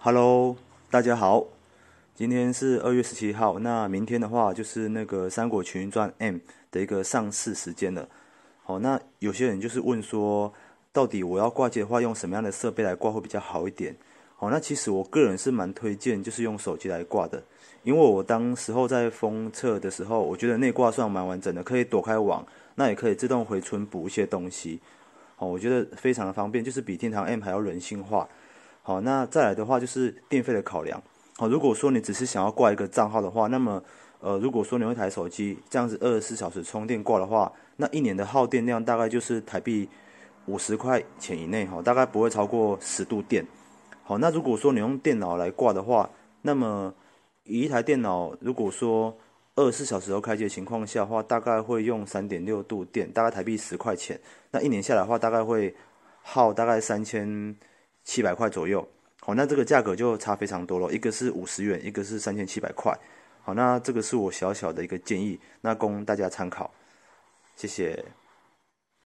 Hello，大家好，今天是二月十七号，那明天的话就是那个《三国群英传 M》的一个上市时间了。好，那有些人就是问说，到底我要挂机的话，用什么样的设备来挂会比较好一点？好，那其实我个人是蛮推荐，就是用手机来挂的，因为我当时候在封测的时候，我觉得内挂算蛮完整的，可以躲开网，那也可以自动回存补一些东西。好，我觉得非常的方便，就是比天堂 M 还要人性化。好，那再来的话就是电费的考量。好，如果说你只是想要挂一个账号的话，那么，呃，如果说你用一台手机这样子二十四小时充电挂的话，那一年的耗电量大概就是台币五十块钱以内，哈，大概不会超过十度电。好，那如果说你用电脑来挂的话，那么一台电脑如果说二十四小时都开机的情况下话，大概会用三点六度电，大概台币十块钱。那一年下来的话，大概会耗大概三千。七百块左右，好，那这个价格就差非常多了，一个是五十元，一个是三千七百块，好，那这个是我小小的一个建议，那供大家参考，谢谢。